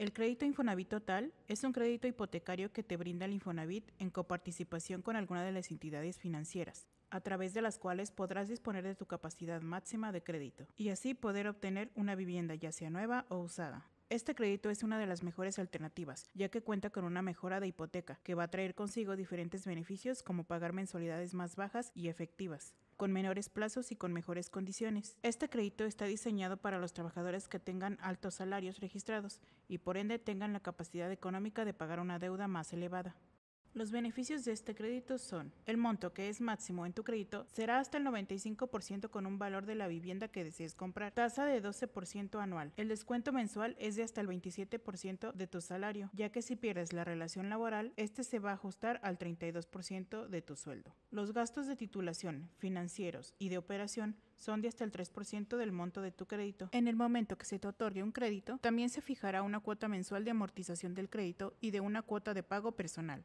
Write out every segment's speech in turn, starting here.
El crédito Infonavit Total es un crédito hipotecario que te brinda el Infonavit en coparticipación con alguna de las entidades financieras, a través de las cuales podrás disponer de tu capacidad máxima de crédito y así poder obtener una vivienda ya sea nueva o usada. Este crédito es una de las mejores alternativas, ya que cuenta con una mejora de hipoteca, que va a traer consigo diferentes beneficios como pagar mensualidades más bajas y efectivas con menores plazos y con mejores condiciones. Este crédito está diseñado para los trabajadores que tengan altos salarios registrados y por ende tengan la capacidad económica de pagar una deuda más elevada. Los beneficios de este crédito son, el monto que es máximo en tu crédito será hasta el 95% con un valor de la vivienda que desees comprar, tasa de 12% anual, el descuento mensual es de hasta el 27% de tu salario, ya que si pierdes la relación laboral, este se va a ajustar al 32% de tu sueldo. Los gastos de titulación, financieros y de operación son de hasta el 3% del monto de tu crédito. En el momento que se te otorgue un crédito, también se fijará una cuota mensual de amortización del crédito y de una cuota de pago personal.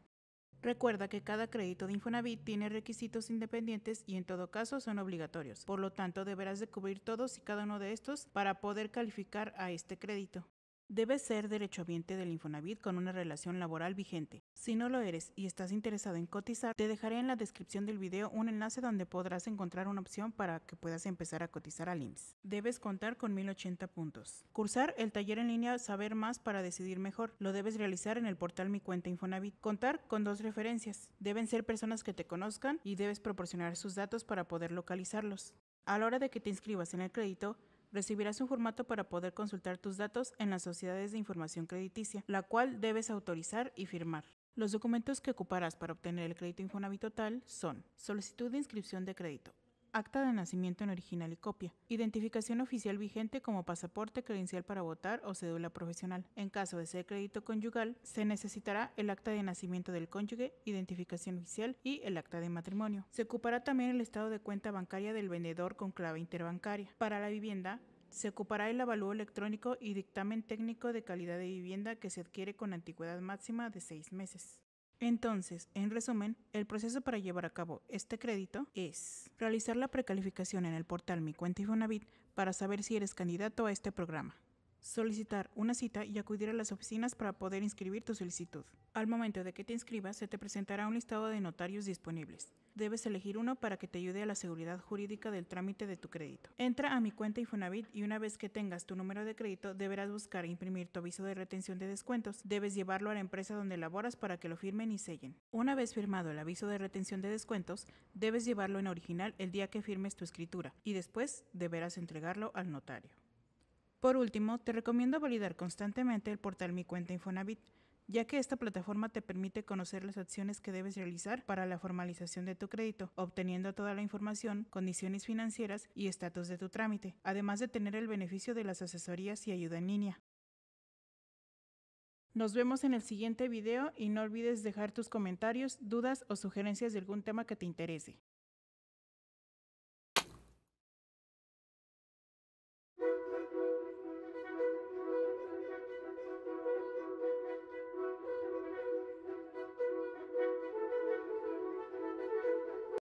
Recuerda que cada crédito de Infonavit tiene requisitos independientes y en todo caso son obligatorios. Por lo tanto, deberás de cubrir todos y cada uno de estos para poder calificar a este crédito. Debes ser derechohabiente del Infonavit con una relación laboral vigente. Si no lo eres y estás interesado en cotizar, te dejaré en la descripción del video un enlace donde podrás encontrar una opción para que puedas empezar a cotizar al IMSS. Debes contar con 1080 puntos. Cursar el taller en línea Saber Más para Decidir Mejor. Lo debes realizar en el portal Mi Cuenta Infonavit. Contar con dos referencias. Deben ser personas que te conozcan y debes proporcionar sus datos para poder localizarlos. A la hora de que te inscribas en el crédito, Recibirás un formato para poder consultar tus datos en las sociedades de información crediticia, la cual debes autorizar y firmar. Los documentos que ocuparás para obtener el crédito Infonavit Total son solicitud de inscripción de crédito, acta de nacimiento en original y copia, identificación oficial vigente como pasaporte, credencial para votar o cédula profesional. En caso de ser crédito conyugal, se necesitará el acta de nacimiento del cónyuge, identificación oficial y el acta de matrimonio. Se ocupará también el estado de cuenta bancaria del vendedor con clave interbancaria. Para la vivienda, se ocupará el avalúo electrónico y dictamen técnico de calidad de vivienda que se adquiere con antigüedad máxima de seis meses. Entonces, en resumen, el proceso para llevar a cabo este crédito es realizar la precalificación en el portal Mi Cuenta y Fonavit para saber si eres candidato a este programa solicitar una cita y acudir a las oficinas para poder inscribir tu solicitud. Al momento de que te inscribas, se te presentará un listado de notarios disponibles. Debes elegir uno para que te ayude a la seguridad jurídica del trámite de tu crédito. Entra a mi cuenta Infonavit y una vez que tengas tu número de crédito, deberás buscar e imprimir tu aviso de retención de descuentos. Debes llevarlo a la empresa donde laboras para que lo firmen y sellen. Una vez firmado el aviso de retención de descuentos, debes llevarlo en original el día que firmes tu escritura y después deberás entregarlo al notario. Por último, te recomiendo validar constantemente el portal Mi Cuenta Infonavit, ya que esta plataforma te permite conocer las acciones que debes realizar para la formalización de tu crédito, obteniendo toda la información, condiciones financieras y estatus de tu trámite, además de tener el beneficio de las asesorías y ayuda en línea. Nos vemos en el siguiente video y no olvides dejar tus comentarios, dudas o sugerencias de algún tema que te interese.